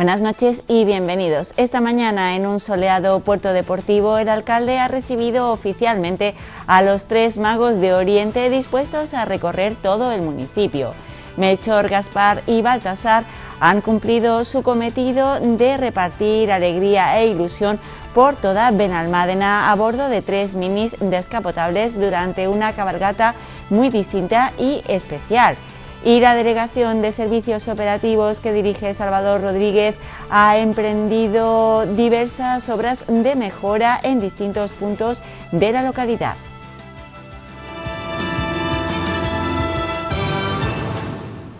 Buenas noches y bienvenidos. Esta mañana en un soleado puerto deportivo el alcalde ha recibido oficialmente a los tres magos de Oriente dispuestos a recorrer todo el municipio. Melchor, Gaspar y Baltasar han cumplido su cometido de repartir alegría e ilusión por toda Benalmádena a bordo de tres minis descapotables durante una cabalgata muy distinta y especial y la Delegación de Servicios Operativos que dirige Salvador Rodríguez ha emprendido diversas obras de mejora en distintos puntos de la localidad.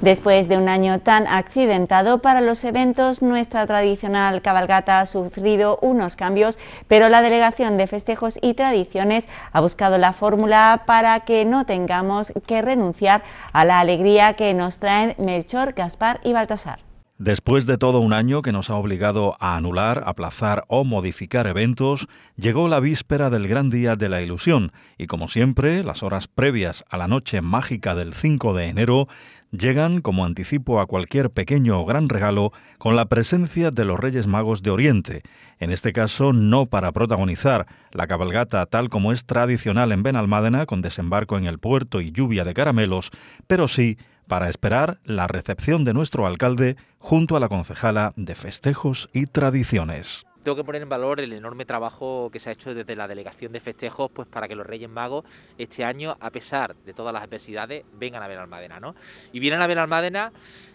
Después de un año tan accidentado para los eventos, nuestra tradicional cabalgata ha sufrido unos cambios, pero la Delegación de Festejos y Tradiciones ha buscado la fórmula para que no tengamos que renunciar a la alegría que nos traen Melchor, Gaspar y Baltasar. Después de todo un año que nos ha obligado a anular, aplazar o modificar eventos, llegó la víspera del gran día de la ilusión y como siempre, las horas previas a la noche mágica del 5 de enero llegan como anticipo a cualquier pequeño o gran regalo con la presencia de los Reyes Magos de Oriente, en este caso no para protagonizar la cabalgata tal como es tradicional en Benalmádena con desembarco en el puerto y lluvia de caramelos, pero sí para esperar la recepción de nuestro alcalde junto a la concejala de festejos y tradiciones. Tengo que poner en valor el enorme trabajo que se ha hecho desde la Delegación de Festejos pues para que los Reyes Magos este año, a pesar de todas las adversidades, vengan a ver Almadena. ¿no? Y vienen a ver Almadena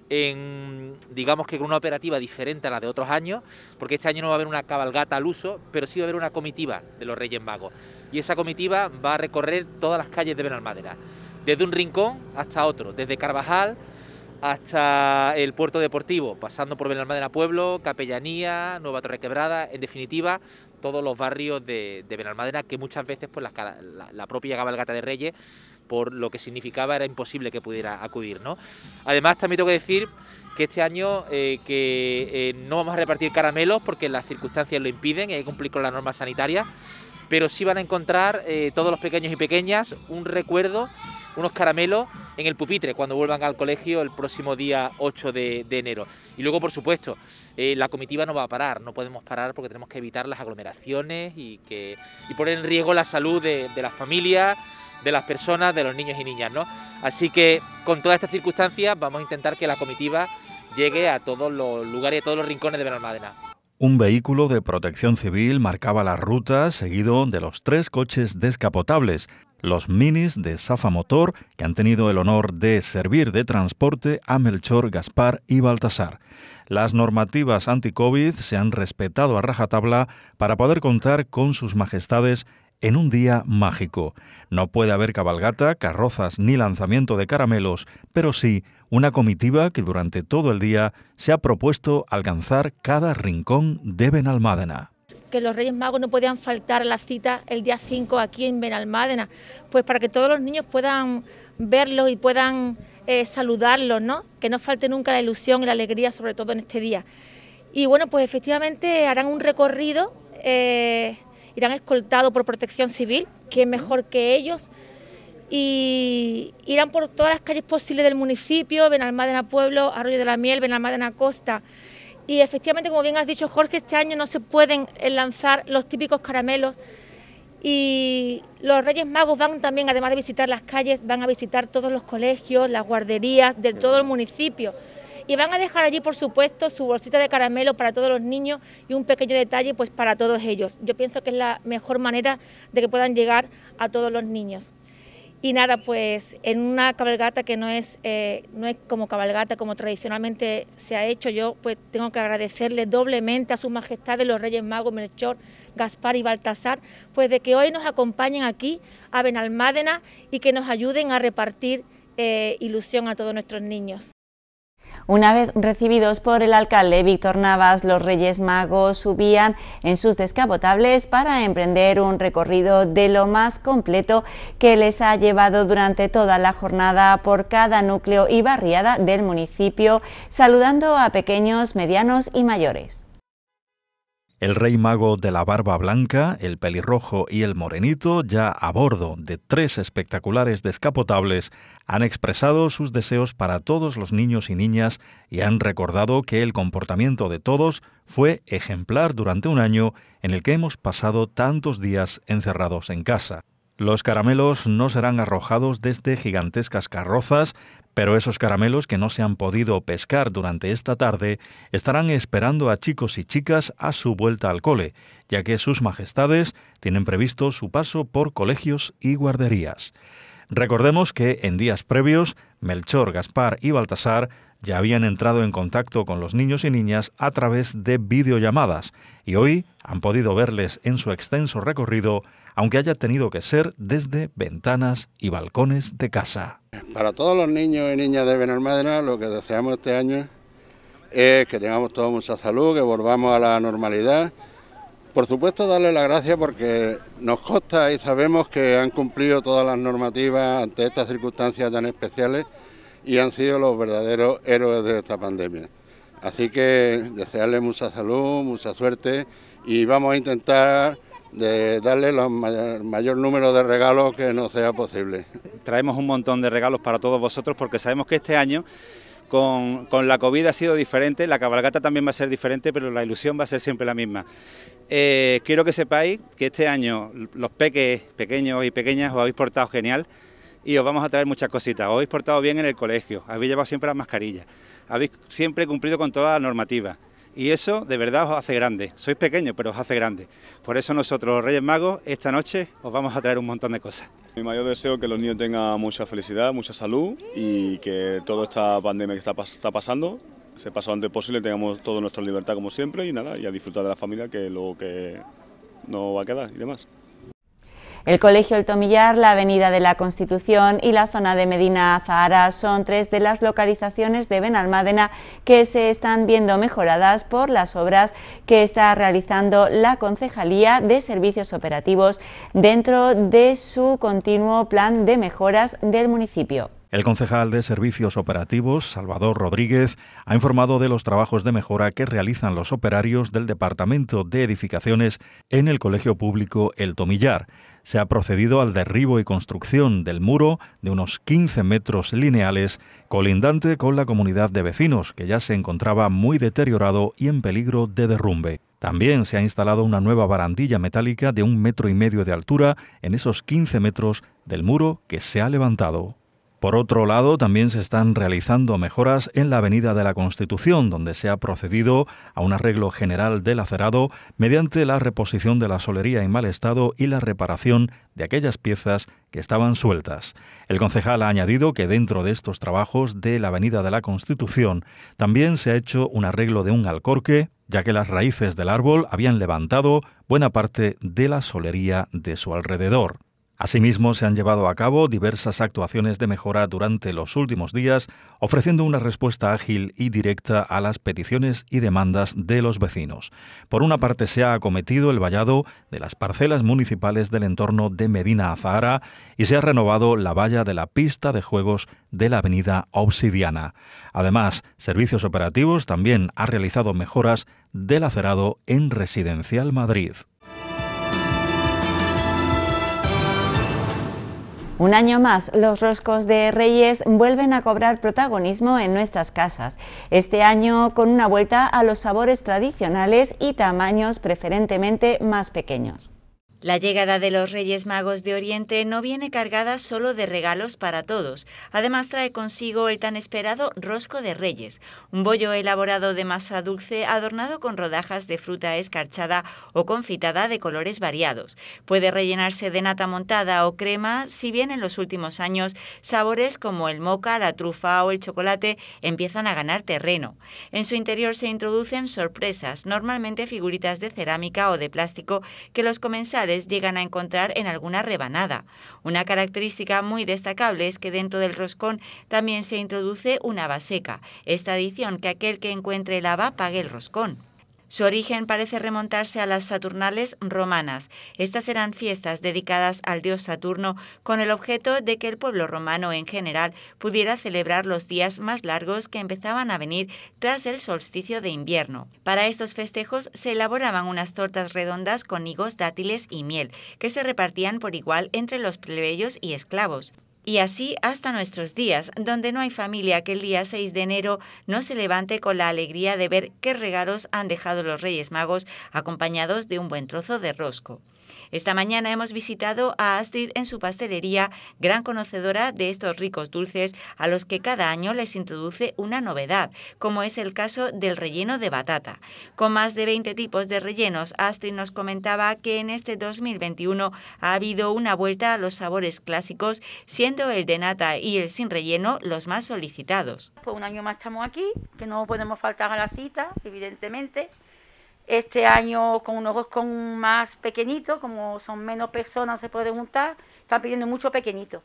en, digamos que con una operativa diferente a la de otros años, porque este año no va a haber una cabalgata al uso, pero sí va a haber una comitiva de los Reyes Magos. Y esa comitiva va a recorrer todas las calles de Benalmádena desde un rincón hasta otro, desde Carvajal hasta el puerto deportivo, pasando por Benalmádena Pueblo, Capellanía, Nueva Torre Quebrada, en definitiva, todos los barrios de, de Benalmádena que muchas veces pues, la, propia cabalgata de Reyes, por lo que significaba, era imposible que pudiera acudir. ¿no? Además, también tengo que decir que este año eh, que eh, no vamos a repartir caramelos porque las circunstancias lo impiden y hay que cumplir con las normas sanitarias, pero sí van a encontrar eh, todos los pequeños y pequeñas un recuerdo unos caramelos en el pupitre cuando vuelvan al colegio el próximo día 8 de, enero. Y luego, por supuesto, eh, la comitiva no va a parar, no podemos parar porque tenemos que evitar las aglomeraciones y, que, poner en riesgo la salud de, de las familias, de las personas, de los niños y niñas. ¿no? Así que con todas estas circunstancias vamos a intentar que la comitiva llegue a todos los lugares, y a todos los rincones de Benalmádena. Un vehículo de protección civil marcaba la ruta seguido de los tres coches descapotables los minis de Safa Motor, que han tenido el honor de servir de transporte a Melchor, Gaspar y Baltasar. Las normativas anti-COVID se han respetado a rajatabla para poder contar con sus majestades en un día mágico. No puede haber cabalgata, carrozas ni lanzamiento de caramelos, pero sí una comitiva que durante todo el día se ha propuesto alcanzar cada rincón de Benalmádena que los Reyes Magos no podían faltar a la cita el día 5 aquí en Benalmádena, pues para que todos los niños puedan verlos y puedan eh, saludarlos, ¿no? Que no falte nunca la ilusión y la alegría, sobre todo en este día. Y bueno, pues efectivamente harán un recorrido, eh, irán escoltados por protección civil, que es mejor que ellos, y irán por todas las calles posibles del municipio, Benalmádena Pueblo, Arroyo de la Miel, Benalmádena Costa. Y efectivamente, como bien has dicho Jorge, este año no se pueden eh, lanzar los típicos caramelos y los Reyes Magos van también, además de visitar las calles, van a visitar todos los colegios, las guarderías de todo el municipio. Y van a dejar allí, por supuesto, su bolsita de caramelo para todos los niños y un pequeño detalle pues para todos ellos. Yo pienso que es la mejor manera de que puedan llegar a todos los niños. Y nada, pues en una cabalgata que no es, eh, no es como cabalgata, como tradicionalmente se ha hecho, yo pues tengo que agradecerle doblemente a sus majestades los Reyes Magos Melchor, Gaspar y Baltasar, pues de que hoy nos acompañen aquí a Benalmádena y que nos ayuden a repartir eh, ilusión a todos nuestros niños. Una vez recibidos por el alcalde Víctor Navas, los Reyes Magos subían en sus descapotables para emprender un recorrido de lo más completo que les ha llevado durante toda la jornada por cada núcleo y barriada del municipio, saludando a pequeños, medianos y mayores. El rey mago de la barba blanca, el pelirrojo y el morenito, ya a bordo de tres espectaculares descapotables, han expresado sus deseos para todos los niños y niñas y han recordado que el comportamiento de todos fue ejemplar durante un año en el que hemos pasado tantos días encerrados en casa. Los caramelos no serán arrojados desde gigantescas carrozas, pero esos caramelos que no se han podido pescar durante esta tarde estarán esperando a chicos y chicas a su vuelta al cole, ya que sus majestades tienen previsto su paso por colegios y guarderías. Recordemos que en días previos, Melchor, Gaspar y Baltasar ya habían entrado en contacto con los niños y niñas a través de videollamadas y hoy han podido verles en su extenso recorrido aunque haya tenido que ser desde ventanas y balcones de casa. Para todos los niños y niñas de Benalmádena, lo que deseamos este año es que tengamos todos mucha salud, que volvamos a la normalidad. Por supuesto, darle las gracias porque nos consta y sabemos que han cumplido todas las normativas ante estas circunstancias tan especiales y han sido los verdaderos héroes de esta pandemia. Así que desearles mucha salud, mucha suerte y vamos a intentar de darle el mayor, número de regalos que nos sea posible. Traemos un montón de regalos para todos vosotros porque sabemos que este año con, la COVID ha sido diferente, la cabalgata también va a ser diferente, pero la ilusión va a ser siempre la misma. Eh, quiero que sepáis que este año los peques, pequeños y pequeñas, os habéis portado genial y os vamos a traer muchas cositas. Os habéis portado bien en el colegio, habéis llevado siempre las mascarillas, habéis siempre cumplido con toda la normativa y eso de verdad os hace grande. Sois pequeños, pero os hace grande. Por eso nosotros, los Reyes Magos, esta noche os vamos a traer un montón de cosas. Mi mayor deseo es que los niños tengan mucha felicidad, mucha salud y que toda esta pandemia que está, pasando se pase lo antes posible, tengamos toda nuestra libertad como siempre y nada, y a disfrutar de la familia que lo que nos va a quedar y demás. El Colegio El Tomillar, la Avenida de la Constitución y la zona de Medina Zahara son tres de las localizaciones de Benalmádena que se están viendo mejoradas por las obras que está realizando la Concejalía de Servicios Operativos dentro de su continuo plan de mejoras del municipio. El concejal de Servicios Operativos, Salvador Rodríguez, ha informado de los trabajos de mejora que realizan los operarios del Departamento de Edificaciones en el Colegio Público El Tomillar se ha procedido al derribo y construcción del muro de unos 15 metros lineales colindante con la comunidad de vecinos, que ya se encontraba muy deteriorado y en peligro de derrumbe. También se ha instalado una nueva barandilla metálica de un metro y medio de altura en esos 15 metros del muro que se ha levantado. Por otro lado, también se están realizando mejoras en la Avenida de la Constitución, donde se ha procedido a un arreglo general del acerado mediante la reposición de la solería en mal estado y la reparación de aquellas piezas que estaban sueltas. El concejal ha añadido que dentro de estos trabajos de la Avenida de la Constitución también se ha hecho un arreglo de un alcorque, ya que las raíces del árbol habían levantado buena parte de la solería de su alrededor. Asimismo, se han llevado a cabo diversas actuaciones de mejora durante los últimos días, ofreciendo una respuesta ágil y directa a las peticiones y demandas de los vecinos. Por una parte, se ha acometido el vallado de las parcelas municipales del entorno de Medina Azahara y se ha renovado la valla de la pista de juegos de la avenida Obsidiana. Además, Servicios Operativos también ha realizado mejoras del acerado en Residencial Madrid. Un año más, los roscos de Reyes vuelven a cobrar protagonismo en nuestras casas, este año con una vuelta a los sabores tradicionales y tamaños preferentemente más pequeños. La llegada de los Reyes Magos de Oriente no viene cargada solo de regalos para todos. Además trae consigo el tan esperado rosco de Reyes, un bollo elaborado de masa dulce adornado con rodajas de fruta escarchada o confitada de colores variados. Puede rellenarse de nata montada o crema, si bien en los últimos años sabores como el moca, la trufa o el chocolate empiezan a ganar terreno. En su interior se introducen sorpresas, normalmente figuritas de cerámica o de plástico que los comensales llegan a encontrar en alguna rebanada. Una característica muy destacable es que dentro del roscón también se introduce una seca, esta adición que aquel que encuentre el haba pague el roscón. Su origen parece remontarse a las Saturnales romanas. Estas eran fiestas dedicadas al dios Saturno con el objeto de que el pueblo romano en general pudiera celebrar los días más largos que empezaban a venir tras el solsticio de invierno. Para estos festejos se elaboraban unas tortas redondas con higos, dátiles y miel, que se repartían por igual entre los plebeyos y esclavos y así hasta nuestros días, donde no hay familia que el día 6 de enero no se levante con la alegría de ver qué regalos han dejado los Reyes Magos acompañados de un buen trozo de rosco. Esta mañana hemos visitado a Astrid en su pastelería, gran conocedora de estos ricos dulces a los que cada año les introduce una novedad, como es el caso del relleno de batata. Con más de 20 tipos de rellenos, Astrid nos comentaba que en este 2021 ha habido una vuelta a los sabores clásicos, siendo el de nata y el sin relleno los más solicitados. Pues un año más estamos aquí, que no podemos faltar a la cita, evidentemente este año con unos con más pequeñitos, como son menos personas, se puede juntar, están pidiendo mucho pequeñito.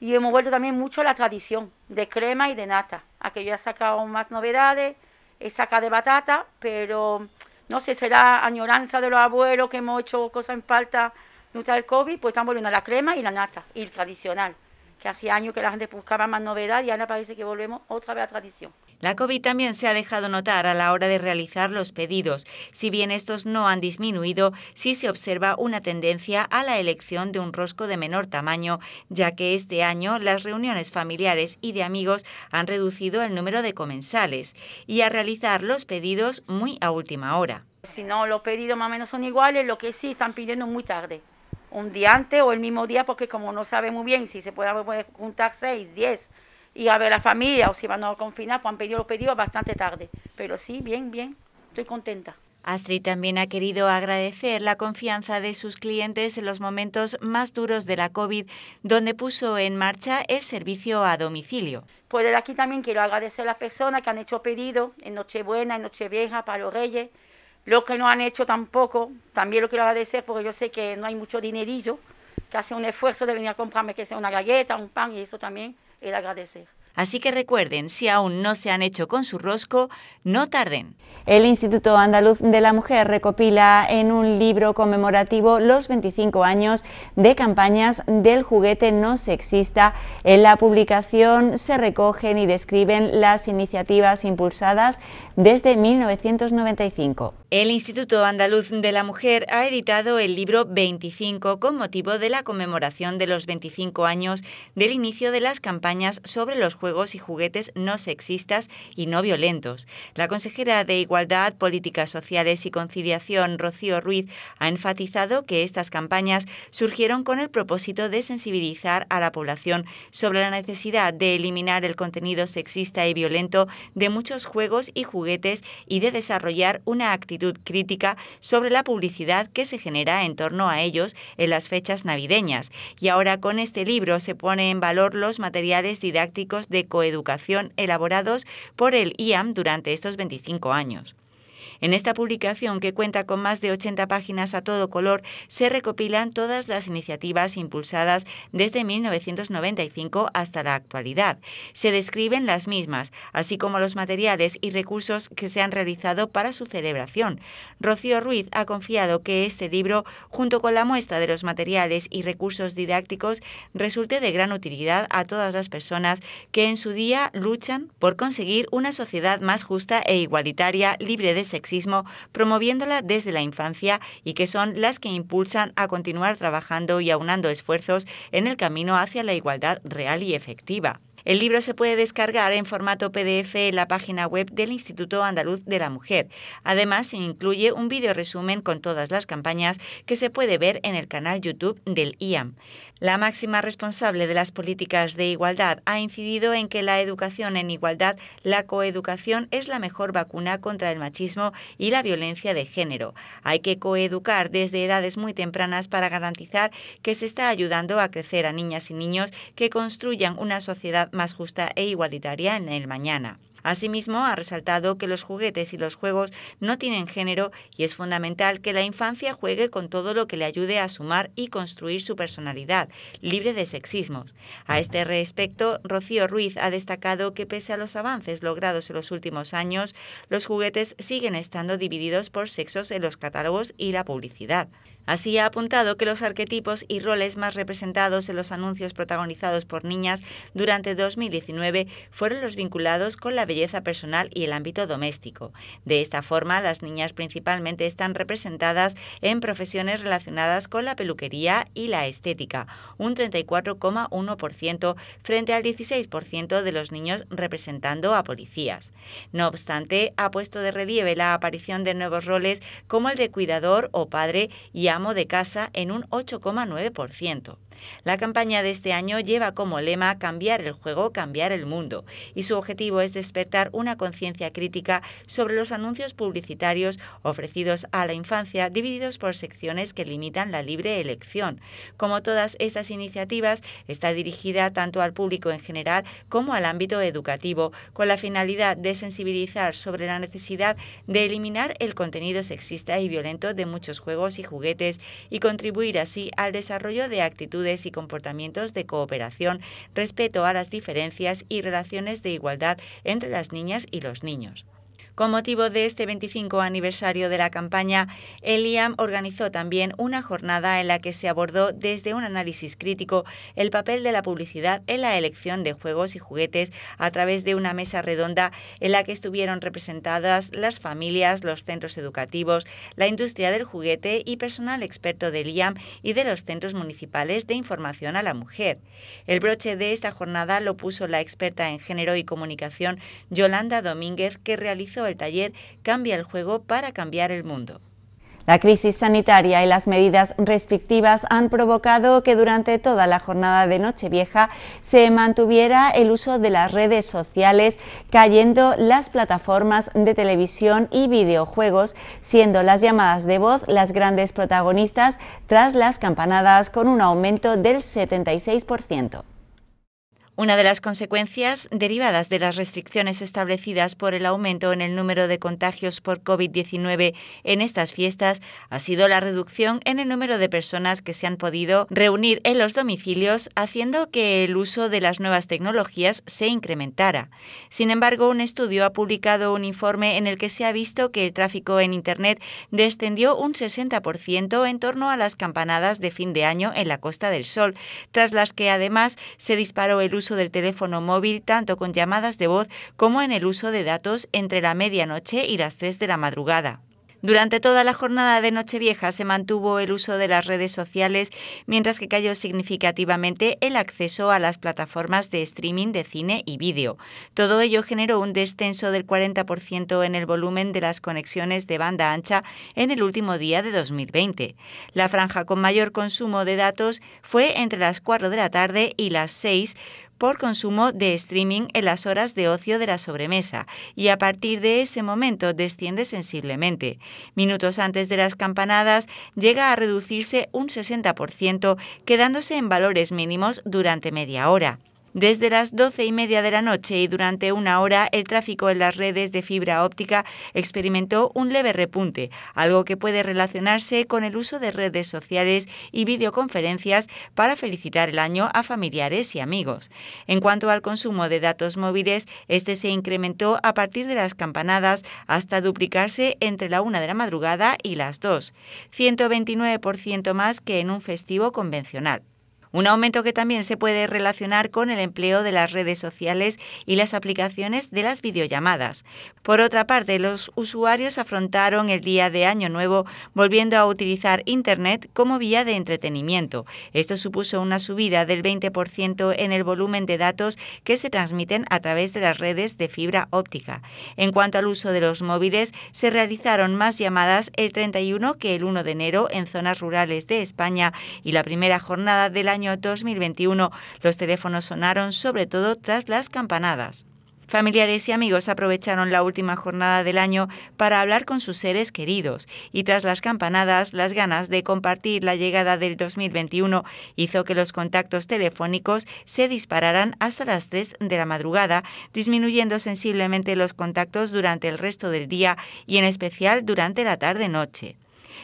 Y hemos vuelto también mucho a la tradición de crema y de nata. que yo he sacado más novedades, he eh, sacado de batata, pero no sé, será añoranza de los abuelos que hemos hecho cosas en falta está el COVID, pues están volviendo a la crema y la nata, y el tradicional que hacía años que la gente buscaba más novedad y ahora parece que volvemos otra vez a tradición. La COVID también se ha dejado notar a la hora de realizar los pedidos. Si bien estos no han disminuido, sí se observa una tendencia a la elección de un rosco de menor tamaño, ya que este año las reuniones familiares y de amigos han reducido el número de comensales y a realizar los pedidos muy a última hora. Si no, los pedidos más o menos son iguales, lo que sí están pidiendo muy tarde un día antes o el mismo día, porque como no sabe muy bien si se puede, juntar seis, diez, y a ver la familia o si van a confinar, pues han pedido los pedidos bastante tarde. Pero sí, bien, bien, estoy contenta. Astrid también ha querido agradecer la confianza de sus clientes en los momentos más duros de la COVID, donde puso en marcha el servicio a domicilio. Pues de aquí también quiero agradecer a las personas que han hecho pedido en Nochebuena, en Nochevieja, para los Reyes, lo que no han hecho tampoco, también lo quiero agradecer porque yo sé que no hay mucho dinerillo, que hace un esfuerzo de venir a comprarme que sea una galleta, un pan y eso también, el agradecer. Así que recuerden, si aún no se han hecho con su rosco, no tarden. El Instituto Andaluz de la Mujer recopila en un libro conmemorativo los 25 años de campañas del juguete no sexista. En la publicación se recogen y describen las iniciativas impulsadas desde 1995. El Instituto Andaluz de la Mujer ha editado el libro 25 con motivo de la conmemoración de los 25 años del inicio de las campañas sobre los juegos y juguetes no sexistas y no violentos. La consejera de Igualdad, Políticas Sociales y Conciliación, Rocío Ruiz, ha enfatizado que estas campañas surgieron con el propósito de sensibilizar a la población sobre la necesidad de eliminar el contenido sexista y violento de muchos juegos y juguetes y de desarrollar una actitud crítica sobre la publicidad que se genera en torno a ellos en las fechas navideñas. Y ahora con este libro se pone en valor los materiales didácticos de coeducación elaborados por el IAM durante estos 25 años. En esta publicación, que cuenta con más de 80 páginas a todo color, se recopilan todas las iniciativas impulsadas desde 1995 hasta la actualidad. Se describen las mismas, así como los materiales y recursos que se han realizado para su celebración. Rocío Ruiz ha confiado que este libro, junto con la muestra de los materiales y recursos didácticos, resulte de gran utilidad a todas las personas que en su día luchan por conseguir una sociedad más justa e igualitaria, libre de sexismo promoviéndola desde la infancia y que son las que impulsan a continuar trabajando y aunando esfuerzos en el camino hacia la igualdad real y efectiva. El libro se puede descargar en formato PDF en la página web del Instituto Andaluz de la Mujer. Además, se incluye un video resumen con todas las campañas que se puede ver en el canal YouTube del IAM. La máxima responsable de las políticas de igualdad ha incidido en que la educación en igualdad, la coeducación, es la mejor vacuna contra el machismo y la violencia de género. Hay que coeducar desde edades muy tempranas para garantizar que se está ayudando a crecer a niñas y niños que construyan una sociedad más justa e igualitaria en el mañana. Asimismo, ha resaltado que los juguetes y los juegos no tienen género y es fundamental que la infancia juegue con todo lo que le ayude a sumar y construir su personalidad, libre de sexismos. A este respecto, Rocío Ruiz ha destacado que pese a los avances logrados en los últimos años, los juguetes siguen estando divididos por sexos en los catálogos y la publicidad. Así ha apuntado que los arquetipos y roles más representados en los anuncios protagonizados por niñas durante 2019 fueron los vinculados con la belleza personal y el ámbito doméstico. De esta forma, las niñas principalmente están representadas en profesiones relacionadas con la peluquería y la estética, un 34,1% frente al 16% de los niños representando a policías. No obstante, ha puesto de relieve la aparición de nuevos roles como el de cuidador o padre y Amo de casa en un 8,9%. La campaña de este año lleva como lema Cambiar el juego, cambiar el mundo, y su objetivo es despertar una conciencia crítica sobre los anuncios publicitarios ofrecidos a la infancia, divididos por secciones que limitan la libre elección. Como todas estas iniciativas, está dirigida tanto al público en general como al ámbito educativo, con la finalidad de sensibilizar sobre la necesidad de eliminar el contenido sexista y violento de muchos juegos y juguetes y contribuir así al desarrollo de actitudes y comportamientos de cooperación, respeto a las diferencias y relaciones de igualdad entre las niñas y los niños. Con motivo de este 25 aniversario de la campaña, el IAM organizó también una jornada en la que se abordó desde un análisis crítico el papel de la publicidad en la elección de juegos y juguetes a través de una mesa redonda en la que estuvieron representadas las familias, los centros educativos, la industria del juguete y personal experto del IAM y de los centros municipales de información a la mujer. El broche de esta jornada lo puso la experta en género y comunicación Yolanda Domínguez, que realizó el Taller Cambia el Juego para Cambiar el Mundo. La crisis sanitaria y las medidas restrictivas han provocado que durante toda la jornada de Nochevieja se mantuviera el uso de las redes sociales, cayendo las plataformas de televisión y videojuegos, siendo las llamadas de voz las grandes protagonistas tras las campanadas con un aumento del 76%. Una de las consecuencias derivadas de las restricciones establecidas por el aumento en el número de contagios por COVID-19 en estas fiestas ha sido la reducción en el número de personas que se han podido reunir en los domicilios, haciendo que el uso de las nuevas tecnologías se incrementara. Sin embargo, un estudio ha publicado un informe en el que se ha visto que el tráfico en Internet descendió un 60% en torno a las campanadas de fin de año en la Costa del Sol, tras las que además se disparó el uso uso del teléfono móvil tanto con llamadas de voz como en el uso de datos entre la medianoche y las 3 de la madrugada. Durante toda la jornada de Nochevieja se mantuvo el uso de las redes sociales, mientras que cayó significativamente el acceso a las plataformas de streaming de cine y vídeo. Todo ello generó un descenso del 40% en el volumen de las conexiones de banda ancha en el último día de 2020. La franja con mayor consumo de datos fue entre las 4 de la tarde y las 6, por consumo de streaming en las horas de ocio de la sobremesa y a partir de ese momento desciende sensiblemente. Minutos antes de las campanadas llega a reducirse un 60%, quedándose en valores mínimos durante media hora. Desde las doce y media de la noche y durante una hora, el tráfico en las redes de fibra óptica experimentó un leve repunte, algo que puede relacionarse con el uso de redes sociales y videoconferencias para felicitar el año a familiares y amigos. En cuanto al consumo de datos móviles, este se incrementó a partir de las campanadas hasta duplicarse entre la una de la madrugada y las dos, 129% más que en un festivo convencional. Un aumento que también se puede relacionar con el empleo de las redes sociales y las aplicaciones de las videollamadas. Por otra parte, los usuarios afrontaron el día de Año Nuevo volviendo a utilizar Internet como vía de entretenimiento. Esto supuso una subida del 20% en el volumen de datos que se transmiten a través de las redes de fibra óptica. En cuanto al uso de los móviles, se realizaron más llamadas el 31 que el 1 de enero en zonas rurales de España y la primera jornada del año año 2021. Los teléfonos sonaron sobre todo tras las campanadas. Familiares y amigos aprovecharon la última jornada del año para hablar con sus seres queridos y tras las campanadas las ganas de compartir la llegada del 2021 hizo que los contactos telefónicos se dispararan hasta las 3 de la madrugada, disminuyendo sensiblemente los contactos durante el resto del día y en especial durante la tarde-noche.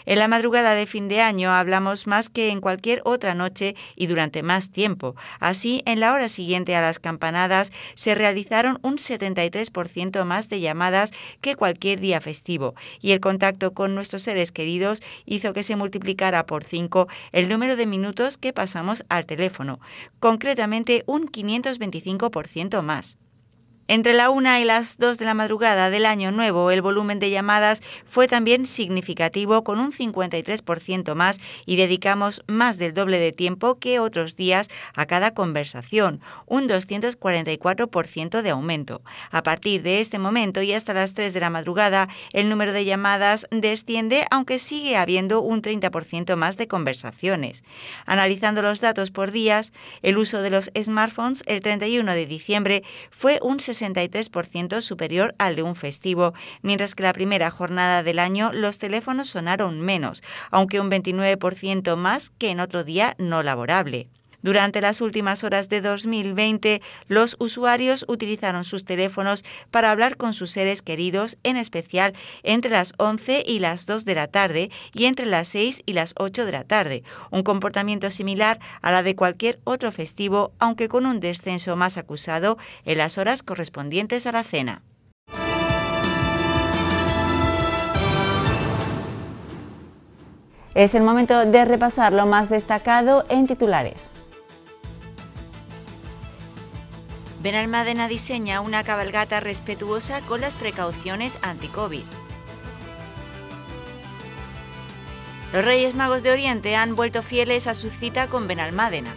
En la madrugada de fin de año hablamos más que en cualquier otra noche y durante más tiempo. Así, en la hora siguiente a las campanadas se realizaron un 73% más de llamadas que cualquier día festivo y el contacto con nuestros seres queridos hizo que se multiplicara por 5 el número de minutos que pasamos al teléfono, concretamente un 525% más. Entre la 1 y las 2 de la madrugada del año nuevo, el volumen de llamadas fue también significativo, con un 53% más, y dedicamos más del doble de tiempo que otros días a cada conversación, un 244% de aumento. A partir de este momento y hasta las 3 de la madrugada, el número de llamadas desciende, aunque sigue habiendo un 30% más de conversaciones. Analizando los datos por días, el uso de los smartphones el 31 de diciembre fue un 60 63% superior al de un festivo, mientras que la primera jornada del año los teléfonos sonaron menos, aunque un 29% más que en otro día no laborable. Durante las últimas horas de 2020, los usuarios utilizaron sus teléfonos para hablar con sus seres queridos, en especial entre las 11 y las 2 de la tarde y entre las 6 y las 8 de la tarde, un comportamiento similar a la de cualquier otro festivo, aunque con un descenso más acusado en las horas correspondientes a la cena. Es el momento de repasar lo más destacado en titulares. Benalmádena diseña una cabalgata respetuosa con las precauciones anti-COVID. Los Reyes Magos de Oriente han vuelto fieles a su cita con Benalmádena.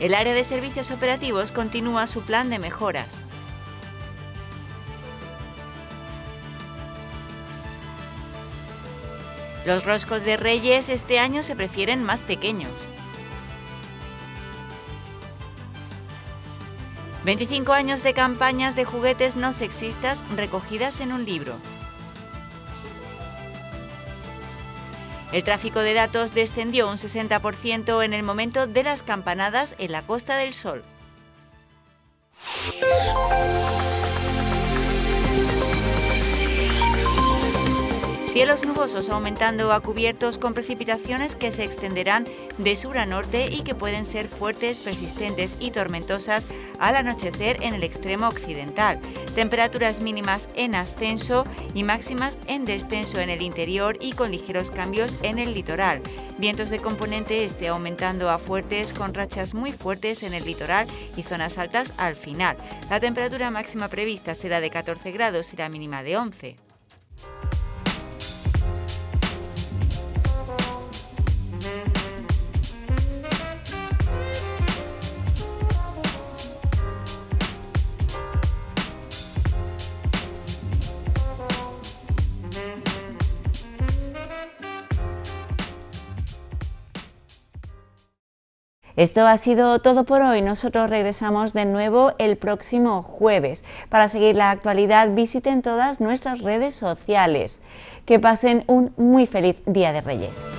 El área de servicios operativos continúa su plan de mejoras. Los roscos de reyes este año se prefieren más pequeños. 25 años de campañas de juguetes no sexistas recogidas en un libro. El tráfico de datos descendió un 60% en el momento de las campanadas en la Costa del Sol. Cielos nubosos aumentando a cubiertos con precipitaciones que se extenderán de sur a norte y que pueden ser fuertes, persistentes y tormentosas al anochecer en el extremo occidental. Temperaturas mínimas en ascenso y máximas en descenso en el interior y con ligeros cambios en el litoral. Vientos de componente este aumentando a fuertes con rachas muy fuertes en el litoral y zonas altas al final. La temperatura máxima prevista será de 14 grados y la mínima de 11. Esto ha sido todo por hoy. Nosotros regresamos de nuevo el próximo jueves. Para seguir la actualidad, visiten todas nuestras redes sociales. Que pasen un muy feliz Día de Reyes.